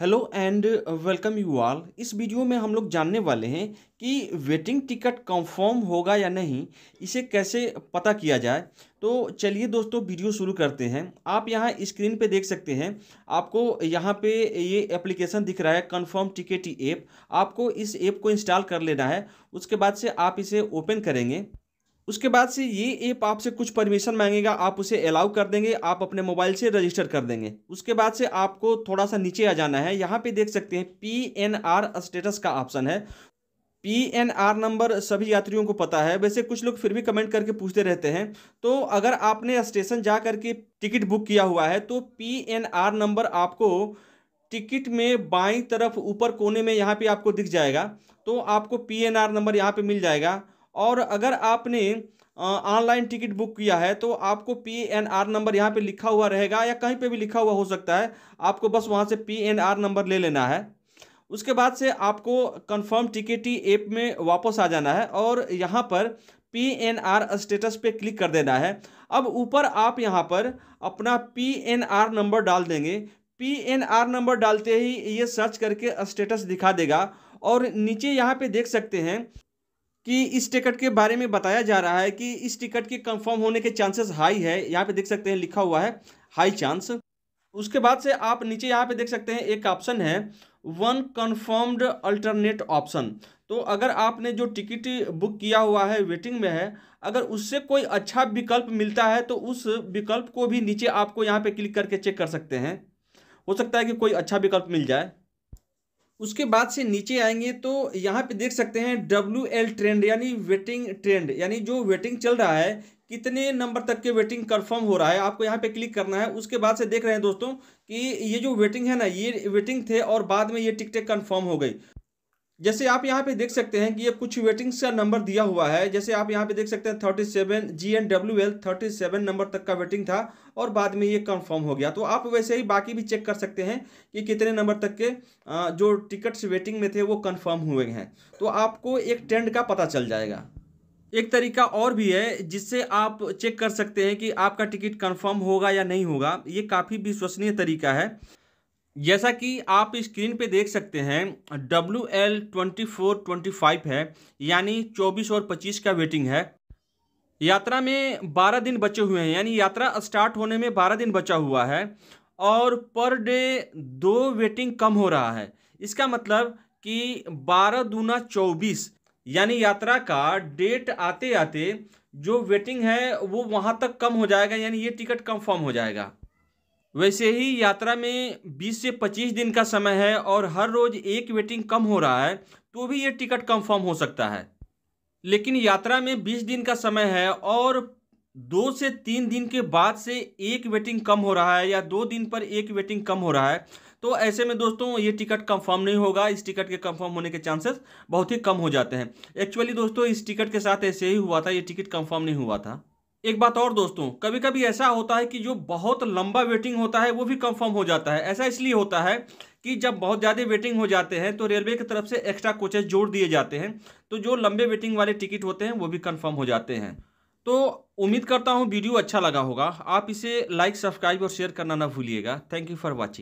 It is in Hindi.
hello and welcome you all इस वीडियो में हम लोग जानने वाले हैं कि वेटिंग टिकट कंफर्म होगा या नहीं इसे कैसे पता किया जाए तो चलिए दोस्तों वीडियो शुरू करते हैं आप यहाँ स्क्रीन पे देख सकते हैं आपको यहाँ पे ये एप्लीकेशन दिख रहा है कंफर्म टिकट ऐप आपको इस ऐप को इंस्टॉल कर लेना है उसके बाद से आप इसे ओपन करेंगे उसके बाद से ये ऐप आपसे कुछ परमिशन मांगेगा आप उसे अलाउ कर देंगे आप अपने मोबाइल से रजिस्टर कर देंगे उसके बाद से आपको थोड़ा सा नीचे आ जाना है यहाँ पे देख सकते हैं पी एन आर स्टेटस का ऑप्शन है पी एन आर नंबर सभी यात्रियों को पता है वैसे कुछ लोग फिर भी कमेंट करके पूछते रहते हैं तो अगर आपने स्टेशन जा करके टिकट बुक किया हुआ है तो पी एन आर नंबर आपको टिकट में बाई तरफ ऊपर कोने में यहाँ पे आपको दिख जाएगा तो आपको पी एन आर नंबर यहाँ पे मिल जाएगा और अगर आपने ऑनलाइन टिकट बुक किया है तो आपको पी एन आर नंबर यहाँ पे लिखा हुआ रहेगा या कहीं पे भी लिखा हुआ हो सकता है आपको बस वहाँ से पी एन आर नंबर ले लेना है उसके बाद से आपको कंफर्म टिकट ही ऐप में वापस आ जाना है और यहाँ पर पी एन आर स्टेटस पे क्लिक कर देना है अब ऊपर आप यहाँ पर अपना पी एन आर नंबर डाल देंगे पी एन आर नंबर डालते ही ये सर्च करके स्टेटस दिखा देगा और नीचे यहाँ पे देख सकते हैं कि इस टिकट के बारे में बताया जा रहा है कि इस टिकट के कंफर्म होने के चांसेस हाई है यहाँ पे देख सकते हैं लिखा हुआ है हाई चांस उसके बाद से आप नीचे यहाँ पे देख सकते हैं एक ऑप्शन है वन कन्फर्म्ड अल्टरनेट ऑप्शन तो अगर आपने जो टिकट बुक किया हुआ है वेटिंग में है अगर उससे कोई अच्छा विकल्प मिलता है तो उस विकल्प को भी नीचे आपको यहाँ पे क्लिक करके चेक कर सकते हैं हो सकता है कि कोई अच्छा विकल्प मिल जाए उसके बाद से नीचे आएंगे तो यहाँ पे देख सकते हैं डब्ल्यू एल ट्रेंड यानी वेटिंग ट्रेंड यानी जो वेटिंग चल रहा है कितने नंबर तक के वेटिंग कंफर्म हो रहा है आपको यहाँ पे क्लिक करना है उसके बाद से देख रहे हैं दोस्तों कि ये जो वेटिंग है ना ये वेटिंग थे और बाद में ये टिकटे कंफर्म हो गई जैसे आप यहाँ पे देख सकते हैं कि ये कुछ वेटिंग्स का नंबर दिया हुआ है जैसे आप यहाँ पे देख सकते हैं thirty seven G N W L thirty seven number तक का वेटिंग था और बाद में ये कंफर्म हो गया तो आप वैसे ही बाकी भी चेक कर सकते हैं कि कितने नंबर तक के जो टिकट्स वेटिंग में थे वो कन्फर्म हुए हैं तो आपको एक ट्रेंड का पता चल जाएगा एक तरीका और भी है जिससे आप चेक कर सकते हैं कि आपका टिकट कंफर्म होगा या नहीं होगा ये काफ़ी विश्वसनीय तरीका है जैसा कि आप स्क्रीन पे देख सकते हैं W L twenty four twenty five है यानी चौबीस और पच्चीस का वेटिंग है यात्रा में बारह दिन बचे हुए हैं यानी यात्रा स्टार्ट होने में बारह दिन बचा हुआ है और पर डे दो वेटिंग कम हो रहा है इसका मतलब कि बारह दूना चौबीस यानी यात्रा का डेट आते आते जो वेटिंग है वो वहाँ तक कम हो जाएगा यानी ये टिकट कंफर्म हो जाएगा वैसे ही यात्रा में 20 से 25 दिन का समय है और हर रोज़ एक वेटिंग कम हो रहा है तो भी ये टिकट कंफर्म हो सकता है लेकिन यात्रा में 20 दिन का समय है और दो से तीन दिन के बाद से एक वेटिंग कम हो रहा है या दो दिन पर एक वेटिंग कम हो रहा है तो ऐसे में दोस्तों ये टिकट कंफर्म नहीं होगा इस टिकट के कंफर्म होने के चांसेस बहुत ही कम हो जाते हैं एक्चुअली दोस्तों इस टिकट के साथ ऐसे ही हुआ था ये टिकट कंफर्म नहीं हुआ था एक बात और दोस्तों कभी कभी ऐसा होता है कि जो बहुत लंबा वेटिंग होता है वो भी कंफर्म हो जाता है ऐसा इसलिए होता है कि जब बहुत ज़्यादा वेटिंग हो जाते हैं तो रेलवे की तरफ से एक्स्ट्रा कोचेज जोड़ दिए जाते हैं तो जो लंबे वेटिंग वाले टिकट होते हैं वो भी कंफर्म हो जाते हैं तो उम्मीद करता हूँ वीडियो अच्छा लगा होगा आप इसे लाइक सब्सक्राइब और शेयर करना ना भूलिएगा थैंक यू फॉर वॉचिंग